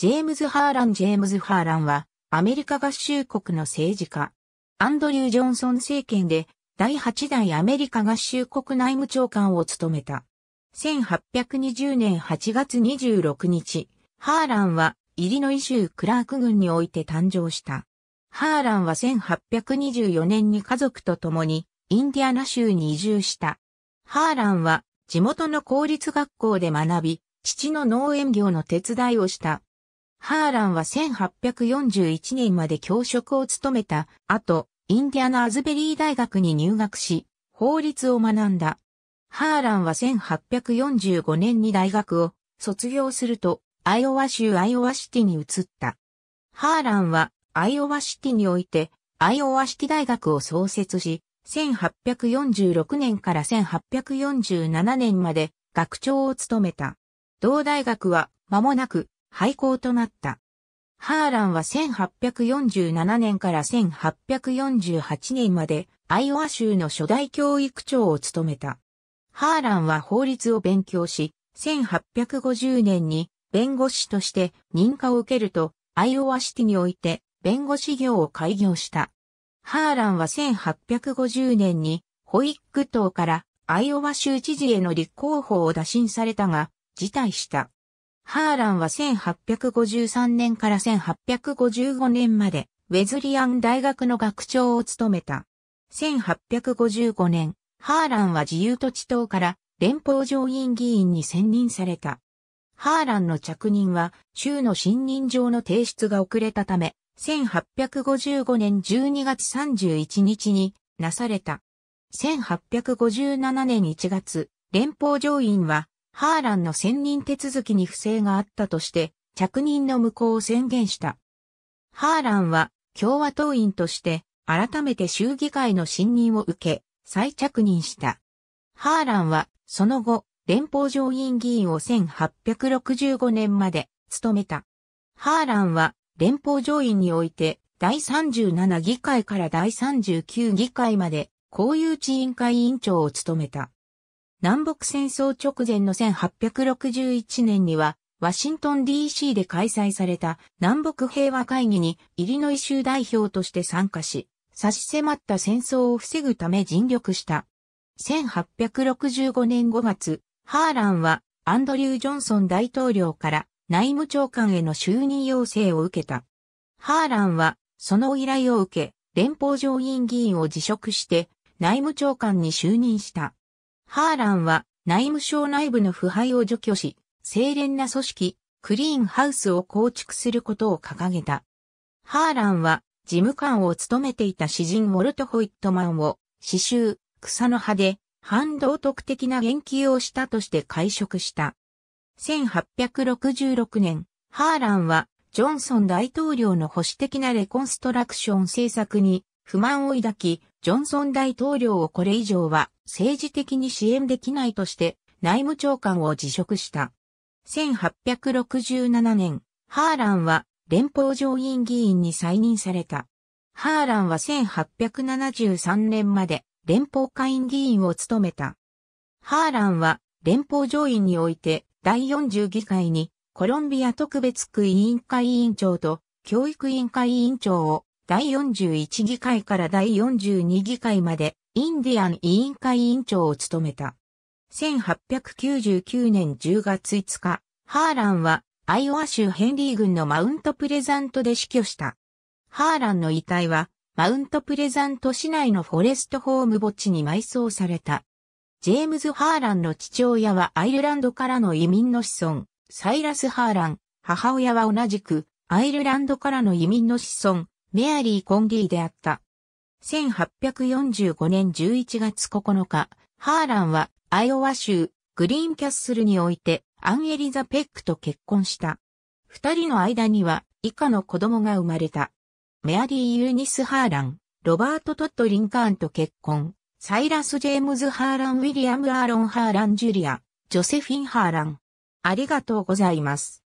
ジェームズ・ハーラン・ジェームズ・ハーランは、アメリカ合衆国の政治家。アンドリュー・ジョンソン政権で、第8代アメリカ合衆国内務長官を務めた。1820年8月26日、ハーランは、イリノイ州クラーク郡において誕生した。ハーランは1824年に家族と共に、インディアナ州に移住した。ハーランは、地元の公立学校で学び、父の農園業の手伝いをした。ハーランは1841年まで教職を務めた後、インディアナ・アズベリー大学に入学し、法律を学んだ。ハーランは1845年に大学を卒業すると、アイオワ州アイオワシティに移った。ハーランはアイオワシティにおいて、アイオワシティ大学を創設し、1846年から1847年まで学長を務めた。同大学は間もなく廃校となった。ハーランは1847年から1848年までアイオワ州の初代教育長を務めた。ハーランは法律を勉強し、1850年に弁護士として認可を受けると、アイオワシティにおいて弁護士業を開業した。ハーランは1850年にホイック島からアイオワ州知事への立候補を打診されたが、辞退した。ハーランは1853年から1855年まで、ウェズリアン大学の学長を務めた。1855年、ハーランは自由土地党から連邦上院議員に選任された。ハーランの着任は州の信任状の提出が遅れたため、1855年12月31日になされた。1857年1月、連邦上院はハーランの選任手続きに不正があったとして、着任の無効を宣言した。ハーランは共和党員として改めて衆議会の信任を受け、再着任した。ハーランはその後、連邦上院議員を1865年まで務めた。ハーランは連邦上院において第37議会から第39議会まで公有地委員会委員長を務めた。南北戦争直前の1861年には、ワシントン DC で開催された南北平和会議にイリノイ州代表として参加し、差し迫った戦争を防ぐため尽力した。1865年5月、ハーランはアンドリュー・ジョンソン大統領から内務長官への就任要請を受けた。ハーランはその依頼を受け、連邦上院議員を辞職して内務長官に就任した。ハーランは内務省内部の腐敗を除去し、清廉な組織、クリーンハウスを構築することを掲げた。ハーランは事務官を務めていた詩人ウォルト・ホイットマンを詩集、草の葉で反道徳的な言及をしたとして解職した。1866年、ハーランはジョンソン大統領の保守的なレコンストラクション政策に不満を抱き、ジョンソン大統領をこれ以上は政治的に支援できないとして内務長官を辞職した。1867年、ハーランは連邦上院議員に再任された。ハーランは1873年まで連邦下院議員を務めた。ハーランは連邦上院において第40議会にコロンビア特別区委員会委員長と教育委員会委員長を第41議会から第42議会までインディアン委員会委員長を務めた。1899年10月5日、ハーランはアイオワ州ヘンリー軍のマウントプレザントで死去した。ハーランの遺体はマウントプレザント市内のフォレストホーム墓地に埋葬された。ジェームズ・ハーランの父親はアイルランドからの移民の子孫、サイラス・ハーラン、母親は同じくアイルランドからの移民の子孫、メアリー・コンリーであった。1845年11月9日、ハーランはアイオワ州グリーンキャッスルにおいてアンエリザ・ペックと結婚した。二人の間には以下の子供が生まれた。メアリー・ユーニス・ハーラン、ロバート・トット・リンカーンと結婚。サイラス・ジェームズ・ハーラン・ウィリアム・アーロン・ハーラン・ジュリア、ジョセフィン・ハーラン。ありがとうございます。